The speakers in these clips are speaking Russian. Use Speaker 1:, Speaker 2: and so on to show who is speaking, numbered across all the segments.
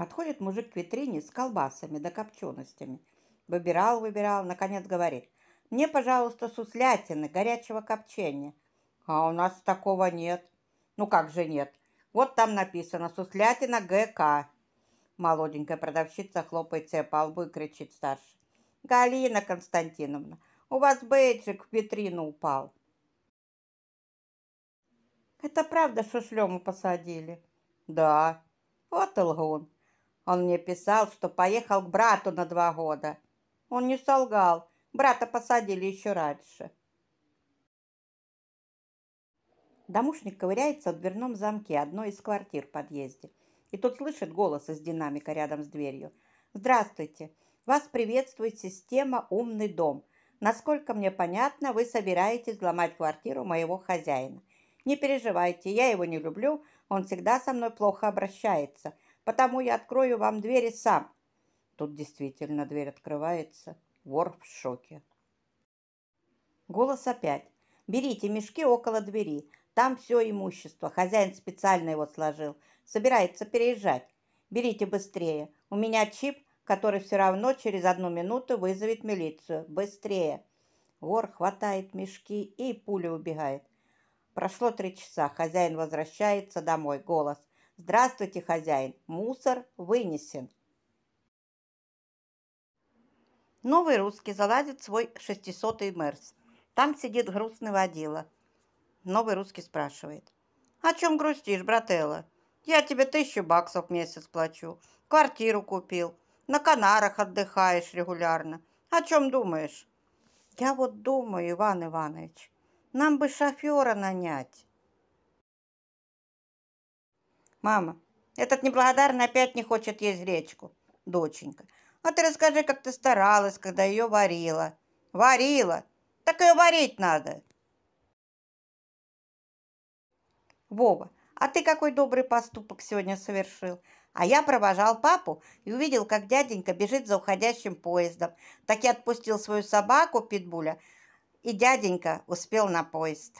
Speaker 1: Подходит мужик к витрине с колбасами да копченостями. Выбирал, выбирал, наконец говорит. Мне, пожалуйста, суслятины, горячего копчения. А у нас такого нет. Ну как же нет? Вот там написано «Суслятина ГК». Молоденькая продавщица хлопает себя по лбу и кричит старше. «Галина Константиновна, у вас бейджик в витрину упал». «Это правда, что шлему посадили?» «Да». «Вот и лгун. Он мне писал, что поехал к брату на два года. Он не солгал. Брата посадили еще раньше. Домушник ковыряется в дверном замке одной из квартир в подъезде. И тут слышит голос из динамика рядом с дверью. «Здравствуйте! Вас приветствует система «Умный дом». Насколько мне понятно, вы собираетесь взломать квартиру моего хозяина. Не переживайте, я его не люблю, он всегда со мной плохо обращается – потому я открою вам двери сам». Тут действительно дверь открывается. Вор в шоке. Голос опять. «Берите мешки около двери. Там все имущество. Хозяин специально его сложил. Собирается переезжать. Берите быстрее. У меня чип, который все равно через одну минуту вызовет милицию. Быстрее!» Вор хватает мешки и пуля убегает. Прошло три часа. Хозяин возвращается домой. Голос. Здравствуйте, хозяин. Мусор вынесен. Новый русский залазит в свой 600-й Мерс. Там сидит грустный водила. Новый русский спрашивает. «О чем грустишь, брателла? Я тебе тысячу баксов в месяц плачу. Квартиру купил. На Канарах отдыхаешь регулярно. О чем думаешь?» «Я вот думаю, Иван Иванович, нам бы шофера нанять». Мама, этот неблагодарный опять не хочет есть гречку. Доченька, а ты расскажи, как ты старалась, когда ее варила. Варила? Так ее варить надо. Вова, а ты какой добрый поступок сегодня совершил? А я провожал папу и увидел, как дяденька бежит за уходящим поездом. Так я отпустил свою собаку, питбуля, и дяденька успел на поезд.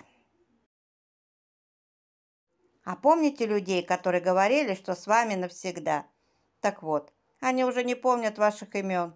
Speaker 1: А помните людей, которые говорили, что с вами навсегда? Так вот, они уже не помнят ваших имен.